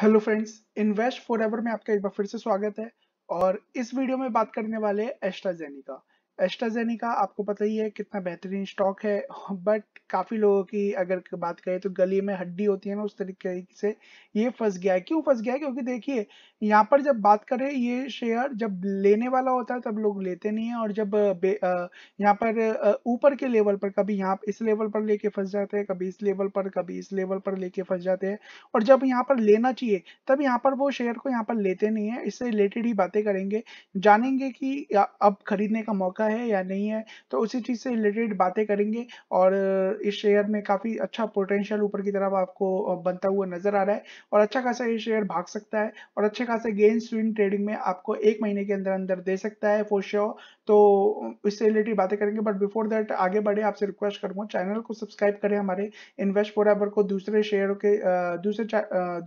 hello friends invest for में आपका एक बार फिर से स्वागत है और इस वीडियो में बात करने वाले एस्ट्राजेनिका एस्ट्राजेनिका आपको पता ही है कितना बेहतरीन स्टॉक है बट काफ़ी लोगों की अगर बात करें तो गली में हड्डी होती है ना उस तरीके से ये फंस गया है क्यों फंस गया है क्योंकि देखिए यहाँ पर जब बात करें ये शेयर जब लेने वाला होता है तब लोग लेते नहीं है और जब यहाँ पर ऊपर के लेवल पर कभी यहाँ इस लेवल पर लेके फंस जाते हैं कभी इस लेवल पर कभी इस लेवल पर लेके फंस जाते हैं और जब यहाँ पर लेना चाहिए तब यहाँ पर वो शेयर को यहाँ पर लेते नहीं है इससे रिलेटेड ही बातें करेंगे जानेंगे कि अब खरीदने का मौका है या नहीं है तो उसी चीज़ से रिलेटेड बातें करेंगे और इस शेयर में काफ़ी अच्छा पोटेंशियल ऊपर की तरफ आपको बनता हुआ नजर आ रहा है और अच्छा खासा ये शेयर भाग सकता है और अच्छे खासे गेन स्विंग ट्रेडिंग में आपको एक महीने के अंदर अंदर दे सकता है फोर श्योर तो इससे रिलेटेड बातें करेंगे बट बिफोर दैट आगे बढ़े आपसे रिक्वेस्ट करूँगा चैनल को सब्सक्राइब करें हमारे इन्वेस्ट फॉरएवर को दूसरे शेयर के दूसरे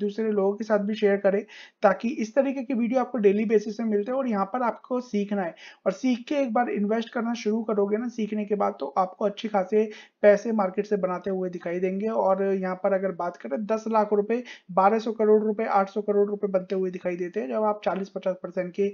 दूसरे लोगों के साथ भी शेयर करें ताकि इस तरीके की वीडियो आपको डेली बेसिस में मिलते हैं और यहाँ पर आपको सीखना है और सीख के एक बार इन्वेस्ट करना शुरू करोगे ना सीखने के बाद तो आपको अच्छी खासे पैसे मार्केट से बनाते हुए दिखाई देंगे और यहाँ पर अगर बात करें दस लाख रुपए बारह सौ करोड़ रुपए आठ सौ करोड़ रुपए बनते हुए दिखाई देते हैं जब आप चालीस पचास परसेंट की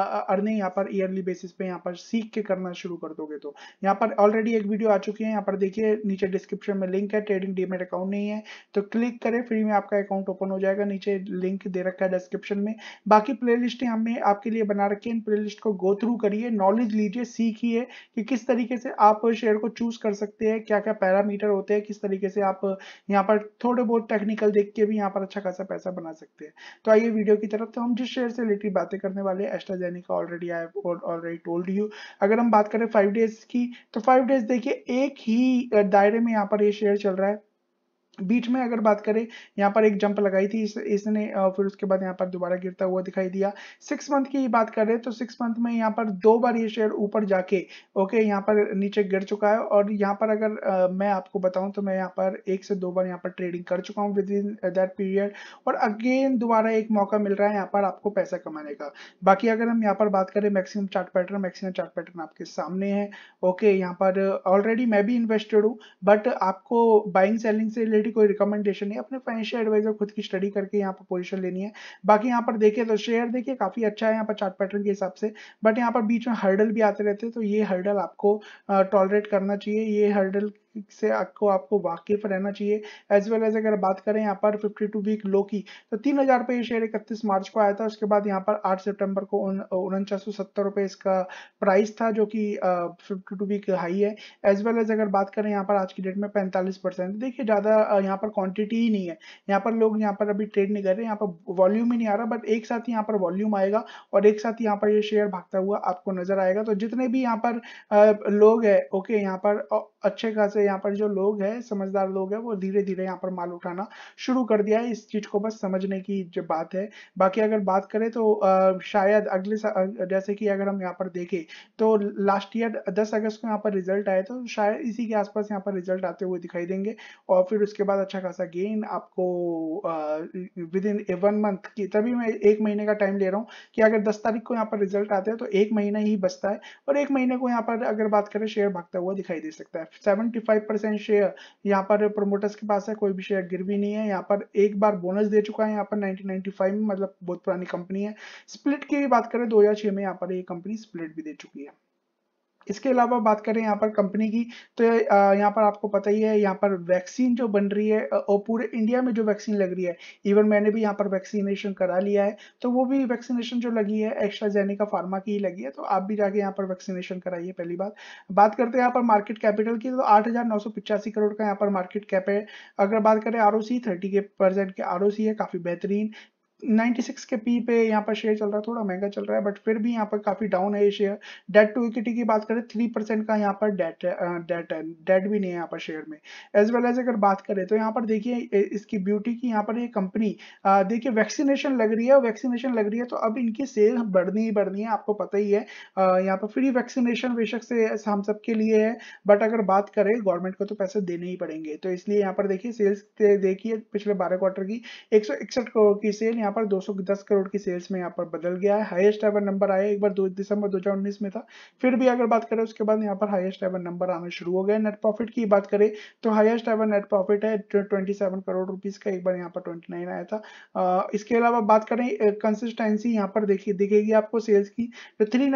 अर्निंग यहाँ पर ईयरली बेसिस पे यहाँ पर सीख के करना शुरू कर दोगे तो यहाँ पर ऑलरेडी एक वीडियो आ चुकी है यहाँ पर देखिए नीचे डिस्क्रिप्शन में लिंक है ट्रेडिंग डीमेट अकाउंट नहीं है तो क्लिक करें फ्री में आपका अकाउंट ओपन हो जाएगा नीचे लिंक दे रखा है डिस्क्रिप्शन में बाकी लिस्ट हमने आपके लिए बना रखी है इन प्ले को गो थ्रू करिए नॉलेज लीजिए सीखी है कि किस तरीके से आप शेयर को चूज कर सकते हैं क्या क्या पैरामीटर होते हैं किस तरीके से आप यहाँ पर थोड़े बहुत टेक्निकल देख के भी यहाँ पर अच्छा खासा पैसा बना सकते हैं तो आइए वीडियो की तरफ तो हम जिस शेयर से रिलेटेड बातें करने वाले AstraZeneca already I already told you अगर हम बात करें फाइव डेज की तो फाइव डेज देखिए एक ही दायरे में यहाँ पर ये शेयर चल रहा है बीच में अगर बात करें यहाँ पर एक जंप लगाई थी इस, इसने फिर उसके बाद यहाँ पर दोबारा गिरता हुआ दिखाई दिया सिक्स मंथ की बात करें तो सिक्स मंथ में यहाँ पर दो बार ये शेयर ऊपर जाके ओके यहाँ पर नीचे गिर चुका है और यहाँ पर अगर आ, मैं आपको बताऊं तो मैं यहाँ पर एक से दो बार यहाँ पर ट्रेडिंग कर चुका हूँ विद इन दैट पीरियड और अगेन दोबारा एक मौका मिल रहा है यहाँ पर आपको पैसा कमाने का बाकी अगर हम यहाँ पर बात करें maximum chart pattern maximum chart pattern आपके सामने है ओके यहाँ पर ऑलरेडी मैं भी इन्वेस्टेड हूँ बट आपको बाइंग सेलिंग से रिलेटेड रिलेटेड कोई रिकमेंडेशन नहीं अपने फाइनेंशियल एडवाइजर खुद की स्टडी करके यहाँ पर पोजिशन लेनी है बाकी यहाँ पर देखिए तो शेयर देखिए काफी अच्छा है यहाँ पर चार्ट पैटर्न के हिसाब से बट यहाँ पर बीच में हर्डल भी आते रहते हैं तो ये हर्डल आपको टॉलरेट करना चाहिए ये हर्डल से आपको आपको वाकिफ रहना चाहिए एज वेल एज अगर बात करें यहाँ पर 52 वीक लो की तो तीन हजार रुपये शेयर इकतीस मार्च को आया था उसके बाद यहाँ पर 8 सितंबर को उनचास रुपए इसका प्राइस था जो कि फिफ्टी टू वीक हाई है एज वेल एज अगर बात करें यहाँ पर आज की डेट में पैंतालीस परसेंट देखिए ज़्यादा यहाँ पर क्वान्टिटी ही नहीं है यहाँ पर लोग यहाँ पर अभी ट्रेड नहीं कर रहे यहाँ पर वॉल्यूम ही नहीं आ रहा बट एक साथ यहाँ पर वॉल्यूम आएगा और एक साथ यहाँ पर ये शेयर भागता हुआ आपको नजर आएगा तो जितने भी यहाँ पर लोग है ओके यहाँ पर अच्छे खासे यहाँ पर जो लोग हैं समझदार लोग हैं वो धीरे धीरे यहाँ पर माल उठाना शुरू कर दिया है इस चीज को बस समझने की जो बात है बाकी अगर बात करें तो शायद अगले जैसे कि अगर हम यहाँ पर देखें तो लास्ट ईयर 10 अगस्त को यहाँ पर रिजल्ट आए तो शायद इसी के आसपास यहाँ पर रिजल्ट आते हुए दिखाई देंगे और फिर उसके बाद अच्छा खासा गेन आपको within a one month की तभी मैं एक महीने का टाइम ले रहा हूँ कि अगर दस तारीख को यहाँ पर रिजल्ट आते हैं तो एक महीना ही बचता है और एक महीने को यहाँ पर अगर बात करें शेयर भागता हुआ दिखाई दे सकता है सेवेंटी फाइव परसेंट शेयर यहाँ पर प्रोमोटर्स के पास है कोई भी शेयर गिर भी नहीं है यहाँ पर एक बार बोनस दे चुका है यहाँ पर 1995 में मतलब बहुत पुरानी कंपनी है स्प्लिट की बात करें 2006 में यहाँ पर ये कंपनी स्प्लिट भी दे चुकी है इसके अलावा बात करें यहाँ पर कंपनी की तो यहाँ पर आपको पता ही है यहाँ पर वैक्सीन जो बन रही है और पूरे इंडिया में जो वैक्सीन लग रही है इवन मैंने भी यहाँ पर वैक्सीनेशन करा लिया है तो वो भी वैक्सीनेशन जो लगी है एक्स्ट्राजेनिका फार्मा की ही लगी है तो आप भी जाके यहाँ पर वैक्सीनेशन कराइए पहली बात बात करते हैं यहाँ पर मार्केट कैपिटल की तो आठ करोड़ का यहाँ पर मार्केट कैप है अगर बात करें आर ओ के परसेंट के आर है काफ़ी बेहतरीन 96 के पी पे यहाँ पर शेयर चल रहा है थोड़ा महंगा चल रहा है बट फिर भी यहाँ पर काफी डाउन है ये शेयर डेट टू इक्विटी की बात करें थ्री परसेंट का यहाँ पर डेट डेट है डेट भी नहीं है यहाँ पर शेयर में एज वेल एज अगर बात करें तो यहाँ पर देखिए इसकी ब्यूटी की यहाँ पर ये कंपनी देखिए वैक्सीनेशन लग रही है वैक्सीनेशन लग रही है तो अब इनकी सेल बढ़नी ही बढ़नी है आपको पता ही है यहाँ पर फ्री वैक्सीनेशन बेशक से हम सबके लिए है बट अगर बात करें गवर्नमेंट को तो पैसे देने ही पड़ेंगे तो इसलिए यहाँ पर देखिए सेल्स देखिए पिछले बारह क्वार्टर की एक करोड़ की सेल यहाँ यहाँ पर 210 करोड़ की सेल्स में यहाँ पर बदल गया है हाईएस्ट एवर नंबर आया एक बार दो दिसंबर 2019 में था फिर भी अगर बात करें उसके बाद यहाँ पर हाईएस्ट एवर नंबर आना शुरू हो गया नेट प्रॉफिट की बात करें तो हाईएस्ट एवर नेट प्रॉफिट है ट्वेंटी करोड़ रुपीज का एक बार यहाँ पर ट्वेंटी आया था आ, इसके अलावा बात करें कंसिस्टेंसी यहाँ पर देखिए दिखेगी आपको सेल्स की जो थ्री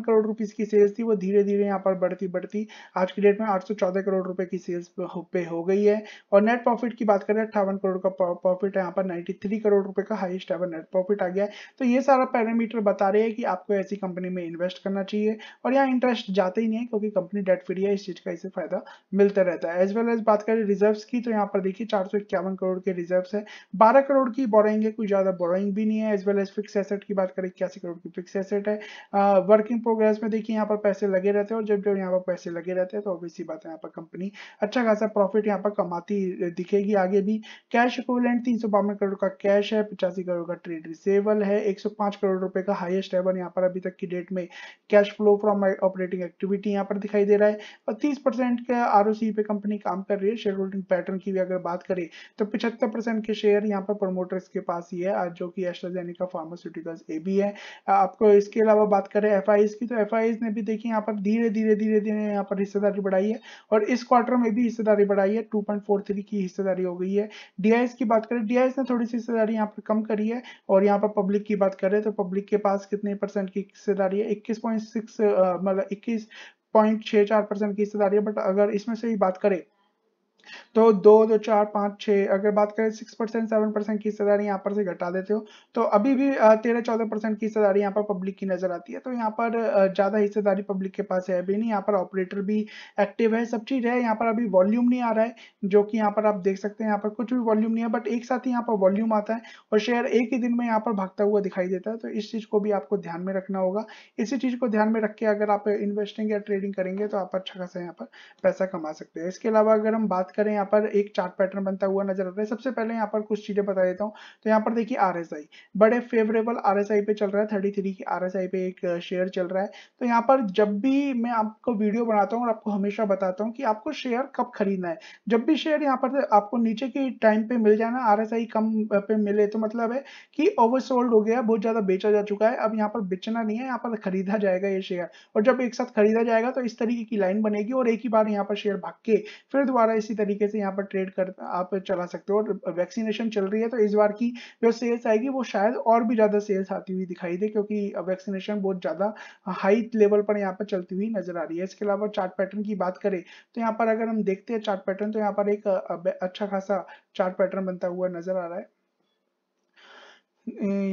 करोड़ रुपीज की सेल्स थी वो धीरे धीरे यहाँ पर बढ़ती बढ़ती आज की डेट में आठ करोड़ रुपए की सेल्स पे हो गई है और नेट प्रॉफिट की बात करें अट्ठावन करोड़ का प्रॉफिट है यहाँ पर नाइन्टी करोड़ रुपए का हाईएस्ट एवर नेट प्रॉफिट आ गया है तो ये सारा पैरामीटर बता रहे हैं कि आपको ऐसी कंपनी में इन्वेस्ट करना चाहिए और यहाँ इंटरेस्ट जाते ही नहीं है क्योंकि कंपनी डेट फ्री है इस चीज का इसे फायदा मिलता रहता है एज वेल एज बात करें रिजर्व की तो यहाँ पर देखिए चार करोड़ के रिजर्व है बारह करोड़ की बोराइंग है कोई ज्यादा बोराइंग भी नहीं है as well as fix asset की बात करें इक्यासी करोड़ की फिक्स एसेट है वर्किंग प्रोग्रेस में देखिए यहाँ पर पैसे लगे रहते हैं और जब जब यहाँ पर पैसे लगे रहते हैं तो ऑब्वियसली बात है यहाँ पर कंपनी अच्छा खासा प्रॉफिट यहाँ पर कमाती दिखेगी आगे भी कैश इक्वलेंट तीन सौ करोड़ का कैश है पचास सी करोड़ का ट्रेड रिसेबल है 105 करोड़ रुपए का हाईएस्ट एवर यहाँ पर अभी तक की डेट में cash flow from operating activity यहाँ पर दिखाई दे रहा है और तीस परसेंट का आर पे कंपनी काम कर रही है शेयर होल्डिंग पैटर्न की भी अगर बात करें तो पिछहत्तर परसेंट के शेयर यहाँ पर प्रमोटर्स के पास ही है जो की एस्ट्राजेनिका फार्मास्यूटिकल ए भी है आपको इसके अलावा बात करें एफ की तो एफ ने भी देखिए यहाँ पर धीरे धीरे धीरे धीरे यहाँ पर हिस्सेदारी बढ़ाई है और इस क्वार्टर में भी हिस्सेदारी बढ़ाई है टू की हिस्सेदारी हो गई है डीआईएस की बात करें डीआईएस ने थोड़ी सी हिस्सेदारी यहाँ पर कम करी है और यहाँ पर पब्लिक की बात करें तो पब्लिक के पास कितने परसेंट की हिस्सेदारी है इक्कीस पॉइंट सिक्स मतलब इक्कीस पॉइंट छः चार परसेंट की हिस्सेदारी है बट अगर इसमें से ही बात करें तो दो दो चार पाँच छः अगर बात करें सिक्स परसेंट सेवन परसेंट की हिस्सेदारी यहाँ पर से घटा देते हो तो अभी भी तेरह चौदह परसेंट की हिस्सेदारी यहाँ पर पब्लिक की नजर आती है तो यहाँ पर ज़्यादा हिस्सेदारी पब्लिक के पास है अभी नहीं यहाँ पर ऑपरेटर भी एक्टिव है सब चीज़ है यहाँ पर अभी वॉल्यूम नहीं आ रहा है जो कि यहाँ पर आप देख सकते हैं यहाँ पर कुछ भी वॉल्यूम नहीं है बट एक साथ ही यहाँ पर वॉल्यूम आता है और शेयर एक ही दिन में यहाँ पर भागता हुआ दिखाई देता है तो इस चीज़ को भी आपको ध्यान में रखना होगा इसी चीज़ को ध्यान में रख के अगर आप इन्वेस्टिंग या ट्रेडिंग करेंगे तो आप अच्छा खासा यहाँ पर पैसा कमा सकते हैं इसके अलावा अगर हम बात बात करें यहाँ पर एक चार्ट पैटर्न बनता हुआ नजर आ रहा है सबसे पहले यहाँ पर कुछ चीजें बता देता हूँ तो यहाँ पर देखिए आर बड़े फेवरेबल आर पे चल रहा है थर्टी थ्री की आर पे एक शेयर चल रहा है तो यहाँ पर जब भी मैं आपको वीडियो बनाता हूँ और आपको हमेशा बताता हूँ कि आपको शेयर कब खरीदना है जब भी शेयर यहाँ पर आपको नीचे के टाइम पे मिल जाए ना आर कम पे मिले तो मतलब है कि ओवरसोल्ड हो गया बहुत ज्यादा बेचा जा चुका है अब यहाँ पर बेचना नहीं है यहाँ पर खरीदा जाएगा ये शेयर और जब एक साथ खरीदा जाएगा तो इस तरीके की लाइन बनेगी और एक ही बार यहाँ पर शेयर भाग के फिर दोबारा इसी तरीके से यहाँ पर ट्रेड कर आप चला सकते हो और वैक्सीनेशन चल रही है तो इस बार की जो सेल्स आएगी वो शायद और भी ज़्यादा सेल्स आती हुई दिखाई दे क्योंकि वैक्सीनेशन बहुत ज़्यादा हाई लेवल पर यहाँ पर चलती हुई नजर आ रही है इसके अलावा चार्ट पैटर्न की बात करें तो यहाँ पर अगर हम देखते हैं चार्ट पैटर्न तो यहाँ पर एक अच्छा खासा चार्ट पैटर्न बनता हुआ नजर आ रहा है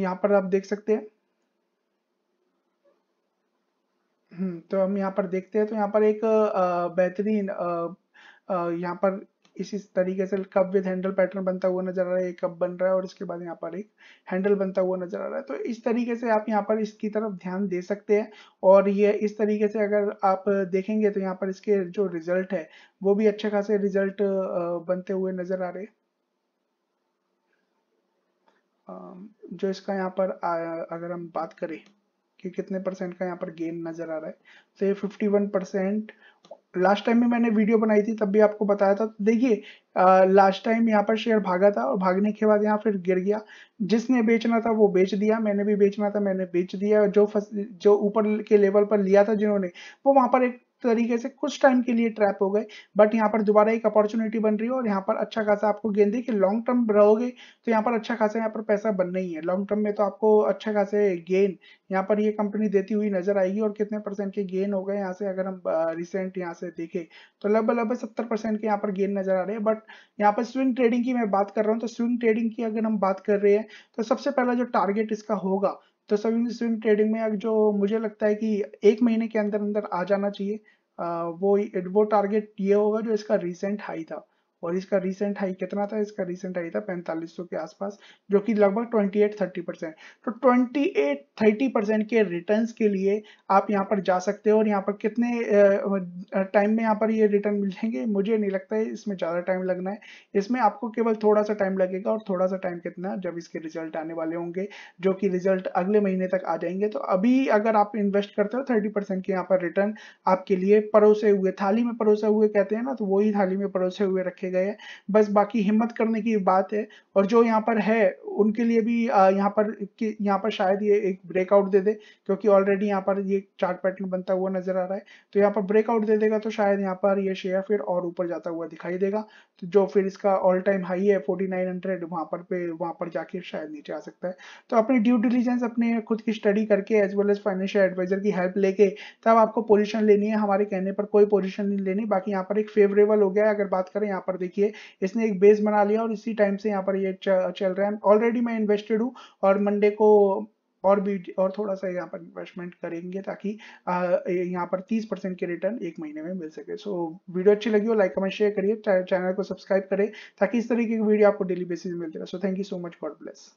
यहाँ पर आप देख सकते हैं हम्म तो हम यहाँ पर देखते हैं तो यहाँ पर एक बेहतरीन यहाँ पर इसी तरीके से कप विद हैंडल पैटर्न बनता हुआ नजर आ रहा है एक कप बन रहा है और इसके बाद यहाँ पर एक हैंडल बनता हुआ नजर आ रहा है तो इस तरीके से आप यहाँ पर इसकी तरफ ध्यान दे सकते हैं और ये इस तरीके से अगर आप देखेंगे तो यहाँ पर इसके जो रिजल्ट है वो भी अच्छे खासे रिजल्ट बनते हुए नजर आ रहे जो इसका यहाँ पर अगर हम बात करें कि कितने परसेंट का यहाँ पर गेन नजर आ रहा है तो ये 51 परसेंट लास्ट टाइम भी मैंने वीडियो बनाई थी तब भी आपको बताया था तो देखिए लास्ट टाइम यहाँ पर शेयर भागा था और भागने के बाद यहाँ फिर गिर गया जिसने बेचना था वो बेच दिया मैंने भी बेचना था मैंने बेच दिया जो फस, जो ऊपर के लेवल पर लिया था जिन्होंने वो वहां पर एक तरीके से कुछ टाइम के लिए ट्रैप हो गए बट यहाँ पर दोबारा एक अपॉर्चुनिटी बन रही है और यहाँ पर अच्छा खासा आपको गेंदे देखिए लॉन्ग टर्म रहोगे तो यहाँ पर अच्छा खासा यहाँ पर पैसा बनना ही है लॉन्ग टर्म में तो आपको अच्छा खासे गेन यहाँ पर ये कंपनी देती हुई नजर आएगी और कितने परसेंट के गेन हो गए यहाँ से अगर हम रिसेंट यहाँ से देखें तो लगभग लगभग सत्तर परसेंट के यहाँ पर गेन नजर आ रहे हैं बट यहाँ पर स्विंग ट्रेडिंग की मैं बात कर रहा हूँ तो स्विंग ट्रेडिंग की अगर हम बात कर रहे हैं तो सबसे पहला जो टारगेट इसका होगा तो सब स्विंग ट्रेडिंग में जो मुझे लगता है कि एक महीने के अंदर अंदर आ जाना चाहिए वो वो टारगेट ये होगा जो इसका रिसेंट हाई था और इसका रिसेंट हाई कितना था इसका रिसेंट हाई था 4500 के आसपास जो कि लगभग 28 30 परसेंट तो 28 30 परसेंट के रिटर्न्स के लिए आप यहाँ पर जा सकते हो और यहाँ पर कितने टाइम में यहाँ पर ये रिटर्न मिल जाएंगे मुझे नहीं लगता है इसमें ज़्यादा टाइम लगना है इसमें आपको केवल थोड़ा सा टाइम लगेगा और थोड़ा सा टाइम कितना जब इसके रिजल्ट आने वाले होंगे जो कि रिजल्ट अगले महीने तक आ जाएंगे तो अभी अगर आप इन्वेस्ट करते हो थर्टी परसेंट के यहाँ पर रिटर्न आपके लिए परोसे हुए थाली में परोसे हुए कहते हैं ना तो वही थाली में परोसे हुए रखे रखे गए हैं बस बाकी हिम्मत करने की बात है और जो यहाँ पर है उनके लिए भी यहाँ पर यहाँ पर शायद ये एक ब्रेकआउट दे दे क्योंकि ऑलरेडी यहाँ पर ये चार्ट पैटर्न बनता हुआ नजर आ रहा है तो यहाँ पर ब्रेकआउट दे देगा तो शायद यहाँ पर ये शेयर फिर और ऊपर जाता हुआ दिखाई देगा तो जो फिर इसका ऑल टाइम हाई है फोर्टी नाइन हंड्रेड वहाँ पर पे वहाँ पर जाके शायद नीचे आ सकता है तो अपनी ड्यू डिलीजेंस अपने खुद की स्टडी करके as well as financial advisor की हेल्प लेके तब आपको पोजिशन लेनी है हमारे कहने पर कोई पोजिशन नहीं लेनी बाकी यहाँ पर एक फेवरेबल हो गया है अगर बात करें यहाँ पर पर देखिए इसने एक बेस बना लिया और इसी टाइम से यहाँ पर ये चल रहा है ऑलरेडी मैं इन्वेस्टेड हूँ और मंडे को और भी और थोड़ा सा यहाँ पर इन्वेस्टमेंट करेंगे ताकि यहाँ पर 30 परसेंट के रिटर्न एक महीने में मिल सके सो so, वीडियो अच्छी लगी हो लाइक कमेंट शेयर करिए चैनल को सब्सक्राइब करें ताकि इस तरीके की वीडियो आपको डेली बेसिस में मिलते रहे so thank you so much God bless